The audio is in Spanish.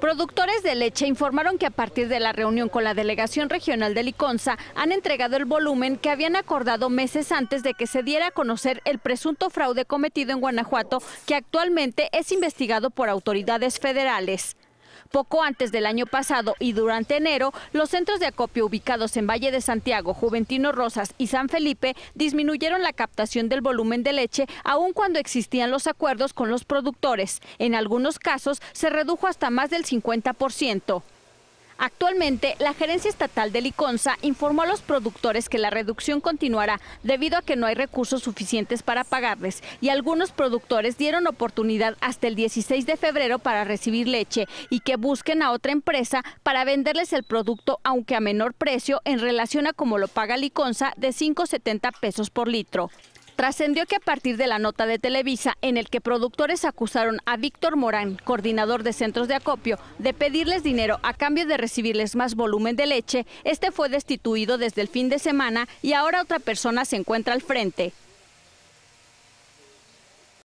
Productores de leche informaron que a partir de la reunión con la delegación regional de Liconza han entregado el volumen que habían acordado meses antes de que se diera a conocer el presunto fraude cometido en Guanajuato, que actualmente es investigado por autoridades federales. Poco antes del año pasado y durante enero, los centros de acopio ubicados en Valle de Santiago, Juventino Rosas y San Felipe disminuyeron la captación del volumen de leche aun cuando existían los acuerdos con los productores. En algunos casos se redujo hasta más del 50%. Actualmente, la gerencia estatal de Liconza informó a los productores que la reducción continuará debido a que no hay recursos suficientes para pagarles y algunos productores dieron oportunidad hasta el 16 de febrero para recibir leche y que busquen a otra empresa para venderles el producto aunque a menor precio en relación a como lo paga Liconza de 5.70 pesos por litro. Trascendió que a partir de la nota de Televisa, en el que productores acusaron a Víctor Morán, coordinador de centros de acopio, de pedirles dinero a cambio de recibirles más volumen de leche, este fue destituido desde el fin de semana y ahora otra persona se encuentra al frente.